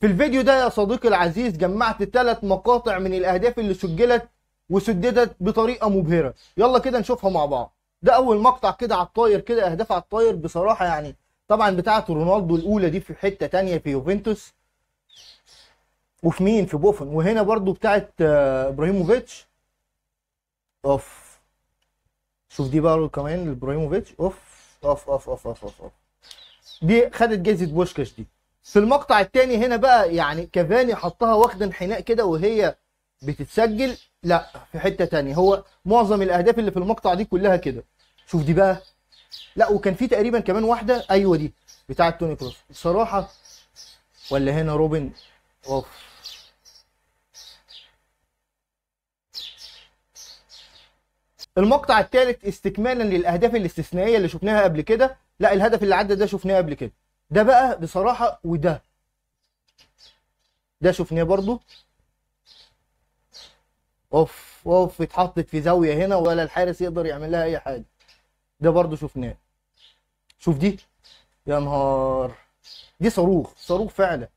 في الفيديو ده يا صديقي العزيز جمعت ثلاث مقاطع من الاهداف اللي سجلت وسددت بطريقه مبهره يلا كده نشوفها مع بعض ده اول مقطع كده على الطاير كده اهداف على الطاير بصراحه يعني طبعا بتاعه رونالدو الاولى دي في حته تانية في يوفنتوس وفي مين في بوفن وهنا برضو بتاعه آه، ابراهيموفيتش اوف شوف دي بقى كمان ابراهيموفيتش اوف اوف اوف اوف اوف, أوف. دي خدت جايزه بوشكاش دي في المقطع الثاني هنا بقى يعني كافاني حطها واخده انحناء كده وهي بتتسجل لا في حته ثانيه هو معظم الاهداف اللي في المقطع دي كلها كده شوف دي بقى لا وكان في تقريبا كمان واحده ايوه دي بتاعه توني كروس بصراحه ولا هنا روبن اوف المقطع الثالث استكمالا للاهداف الاستثنائيه اللي شفناها قبل كده لا الهدف اللي عدى ده شفناه قبل كده ده بقى بصراحة وده ده شفناه برضو اوف اوف اتحطت في زاوية هنا ولا الحارس يقدر يعمل لها اي حاجة ده برضو شفناه شوف دي يا نهار دي صاروخ صاروخ فعلا